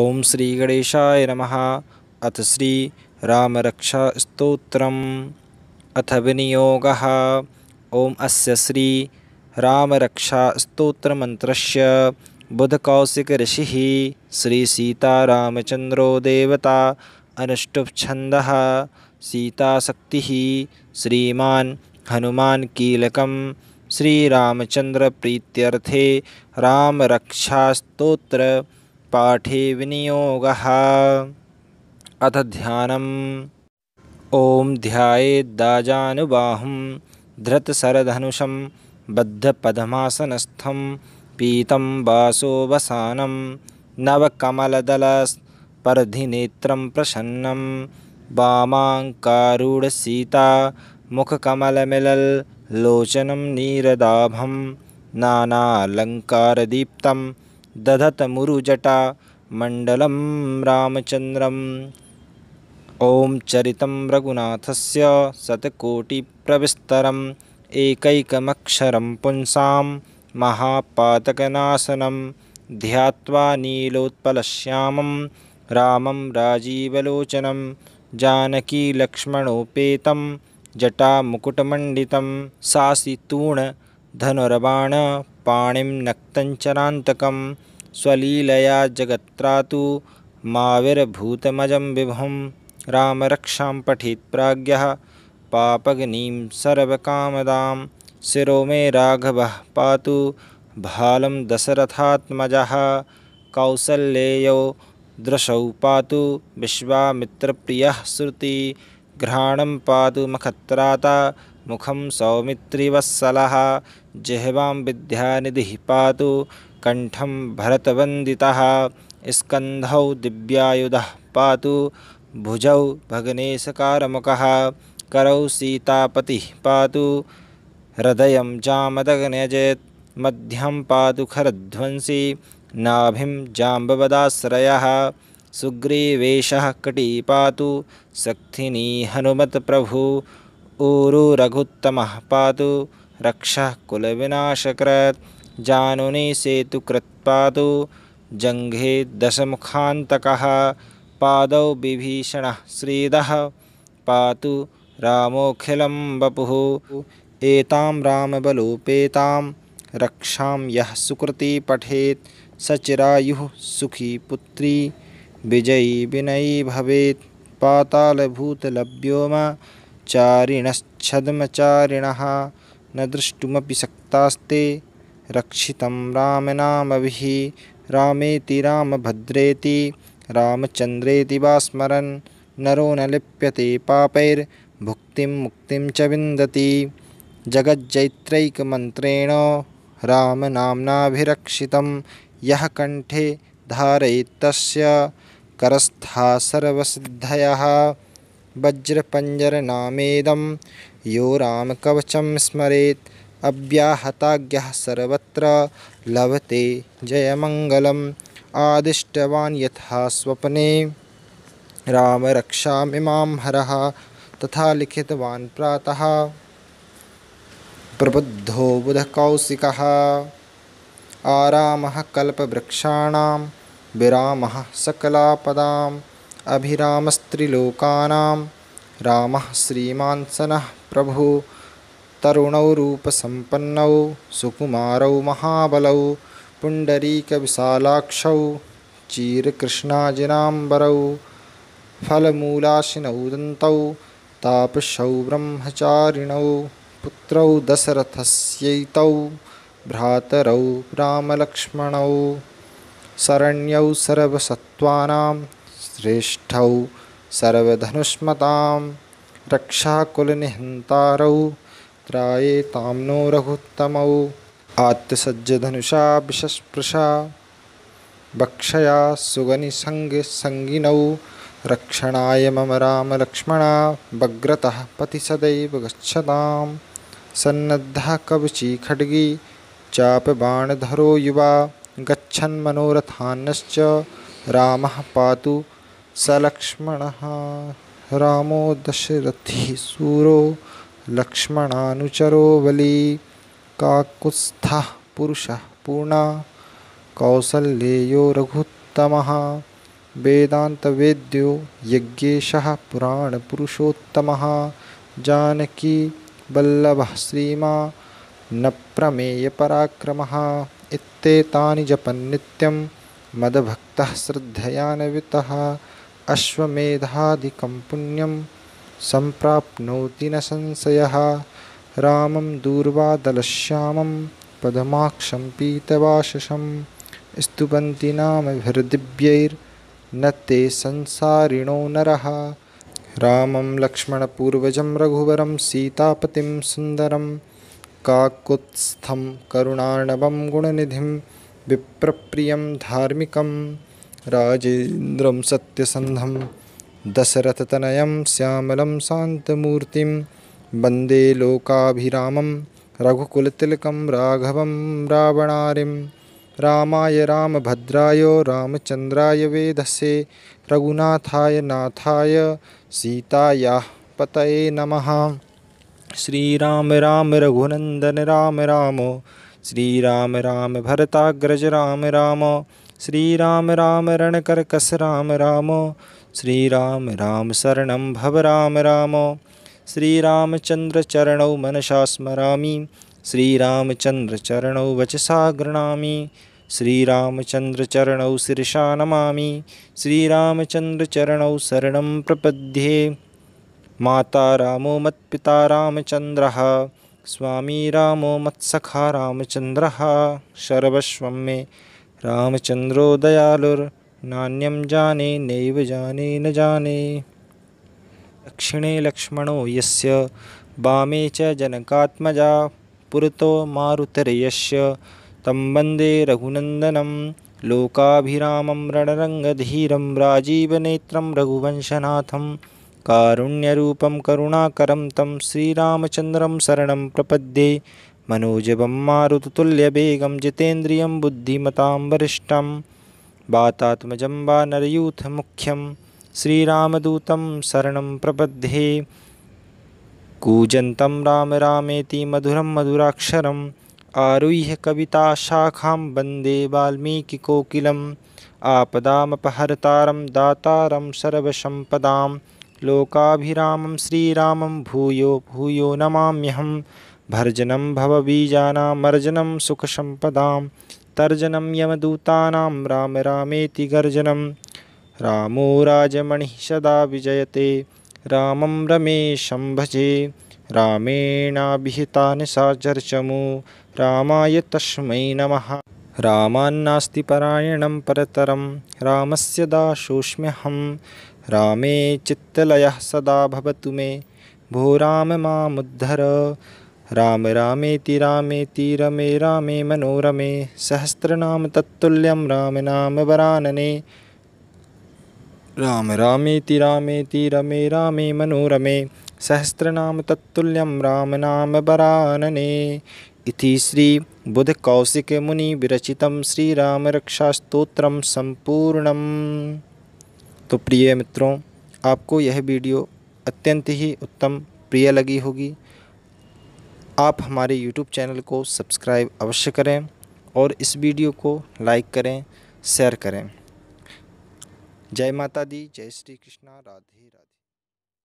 ॐ श्रीगणेशाय नमः अथ श्रीरामरक्षास्तोत्रम् अथ विनियोगः ॐ अस्य श्रीरामरक्षास्तोत्रमन्त्रस्य बुधकौशिकऋषिः श्रीसीतारामचन्द्रो देवता अनुष्टुप्छन्दः सीतासक्तिः श्रीमान् हनुमान् कीलकं श्रीरामचन्द्रप्रीत्यर्थे रामरक्षास्तोत्र पाठे विनियोगः अथ ध्यानम् ॐ ध्यायेद्दाजानुबाहुं धृतसरधनुषं बद्धपदमासनस्थं पीतं वासोवसानं नवकमलदलस्पर्धिनेत्रं प्रसन्नं वामाङ्कारूढसीता मुखकमलमिलल्लोचनं नीरदाभं नानालङ्कारदीप्तम् दधत दधतमुरुजटा मण्डलं रामचन्द्रम् ॐ चरितं रघुनाथस्य शतकोटिप्रविस्तरम् एकैकमक्षरं पुंसां महापातकनासनं ध्यात्वा नीलोत्पलश्यामं रामं राजीवलोचनं जानकीलक्ष्मणोपेतं जटामुकुटमण्डितं सासितूणधनुरबाणपाणिं नक्तञ्चनान्तकम् स्वलीलया जगत्रातु माविर्भूतमजं विभुं रामरक्षां पठित् प्राज्ञः पापगनीं सर्वकामदां शिरोमे राघवः पातु भालं दशरथात्मजः कौसल्येयो दृशौ पातु विश्वामित्रप्रियः श्रुति घ्राणं पातु मखत्राता मुखं सौमित्रिवत्सलः जिह्वां विद्यानिधिः पातु कण्ठं भरतवन्दितः स्कन्धौ दिव्यायुधः पातु भुजौ भगनेशकारमुखः करौ सीतापतिः पातु हृदयं जामदग्न्यजेत् मध्यं पातु खरध्वंसी नाभिं जाम्बवदाश्रयः सुग्रीवेषः शक्तिनी हनुमत्प्रभु ऊरु रघुत्तमः पातु रक्षः कुलविनाशकृत् जानुनि सेतुकृत् पातु जङ्घे दशमुखान्तकः पादौ विभीषणः श्रीदः पातु रामोऽखिलं वपुः एतां रामबलोपेतां रक्षां यः सुकृति पठेत् स सुखी पुत्री विजयी विनयी भवेत् पातालभूतलभ्योम चारिणश्छद्मचारिणः न द्रष्टुमपि शक्तास्ते रक्षितं रामनामभिः रामेति रामभद्रेति रामचन्द्रेति वा स्मरन् नरो न लिप्यते पापैर्भुक्तिं मुक्तिं च विन्दति जगज्जैत्रैकमन्त्रेण रामनाम्नाभिरक्षितं यः कण्ठे करस्था सर्वसिद्धयः वज्रपञ्जरनामेदं यो रामकवचं स्मरेत् अव्याहताज्ञः सर्वत्र लभते जयमङ्गलम् आदिष्टवान् यथा स्वप्ने रामरक्षामिमां हरः तथा लिखितवान् प्रातः प्रबुद्धो बुधकौशिकः आरामः कल्पवृक्षाणां विरामः सकलापदाम् अभिरामस्त्रिलोकानां रामः श्रीमान्सनः प्रभु तरुणौ रूपसम्पन्नौ सुकुमारौ महाबलौ पुण्डरीकविशालाक्षौ चीरकृष्णाजिनाम्बरौ फलमूलाशिनौ दन्तौ तापशौ ब्रह्मचारिणौ पुत्रौ दशरथस्यैतौ भ्रातरौ रामलक्ष्मणौ शरण्यौ सर्वसत्त्वानां श्रेष्ठ सर्वधनुष्मतां रक्षाकुलनिहन्तारौ त्राये तां नो रघुत्तमौ आत्तसज्जधनुषा विशस्पृशा भक्षया सुगनिसङ्गसङ्गिनौ रक्षणाय मम रामलक्ष्मणा भग्रतः पति सदैव गच्छतां सन्नद्धः कवची खड्गी चापबाणधरो युवा गच्छन् मनोरथान्नश्च रामः पातु सलक्ष्मण रामो दशरथी सूरो लक्ष्मणानुचरो बली काकुत्स्थ पुरुष पूर्णा कौसल्येयो रघुत्तमः वेदान्तवेद्यो यज्ञेशः पुरुषोत्तम जानकी वल्लभ श्रीमा न प्रमेयपराक्रमः इत्येतानि जपन्नित्यं मदभक्तः श्रद्धयान्वितः अश्वमेधादिकं पुण्यं सम्प्राप्नोति न संशयः रामं दूर्वादलश्यामं पदमाक्षं पीतवाशशं स्तुवन्ति नामभिर्दिव्यैर्न ते संसारिणो नरः रामं लक्ष्मणपूर्वजं रघुवरं सीतापतिं सुन्दरं काकुत्स्थं करुणार्णवं गुणनिधिं विप्रप्रियं धार्मिकम् राजेन्द्रं सत्यसन्धं दशरथतनयं श्यामलं शांतमूर्ति वन्दे लोकाभिरामं राघव राघवं रावणारिं रामाय भद्राय रामचन्द्राय वेधसे रघुनाथाय नाथाय सीतायाः पतये नमः श्रीराम राम रघुनंदन राम राम श्रीराम राम भरताग्रज राम राम श्रीराम रामरणकरकस राम राम श्रीराम शरणं भव राम राम श्रीरामचन्द्रचरणौ मनसा स्मरामि श्रीरामचन्द्रचरणौ वचसा श्री श्रीरामचन्द्रचरणौ चंद्र श्रीरामचन्द्रचरणौ शरणं प्रपद्ये माता रामो मत्पिता रामचन्द्रः स्वामी रामो मत्सखा रामचन्द्रः सर्वस्वं मे रामचन्द्रो दयालुर्नान्यं जाने नैव जाने न जाने दक्षिणे लक्ष्मणो यस्य वामे च जनकात्मजा पुरतो मारुतर्यस्य तं वन्दे रघुनन्दनं लोकाभिरामं रणरङ्गधीरं राजीवनेत्रं रघुवंशनाथं कारुण्यरूपं करुणाकरं तं श्रीरामचन्द्रं शरणं प्रपद्ये मनोजवं मारुततुल्यवेगं जितेन्द्रियं बुद्धिमतां वरिष्ठं वातात्मजं वा नरयूथमुख्यं श्रीरामदूतं शरणं प्रबध्ये कूजन्तं राम रामेति मधुरं मधुराक्षरम् आरुह्य कविताशाखां वन्दे वाल्मीकिकोकिलम् आपदामपहर्तारं दातारं सर्वसम्पदां लोकाभिरामं श्रीरामं भूयो भूयो नमाम्यहम् भर्जनं भवबीजानां अर्जनं सुखसम्पदां तर्जनं यमदूतानां राम रामेति गर्जनं रामो राजमणिः सदा विजयते रामं रमेशं भजे रामेणाभिहितानि सा रामाय तस्मै नमः रामान्नास्ति परायणं परतरं रामस्य दा रामे चित्तलयः सदा भवतु मे भो राम मामुद्धर राम रामेति रामेति रमे रामे मनोरमे सहस्रनाम राम नाम वरानने राम रामेति रामेति रमे रामे मनोरमे सहस्रनाम राम रामनाम वरानने इति श्री बुध कौशिक मुनि विरचित श्री राम रक्षा स्तोत्रम संपूर्णम तो प्रिय मित्रों आपको यह वीडियो अत्यंत ही उत्तम प्रिय लगी होगी आप हमारे यूट्यूब चैनल को सब्सक्राइब अवश्य करें और इस वीडियो को लाइक करें शेयर करें जय माता दी जय श्री कृष्णा राधे राधे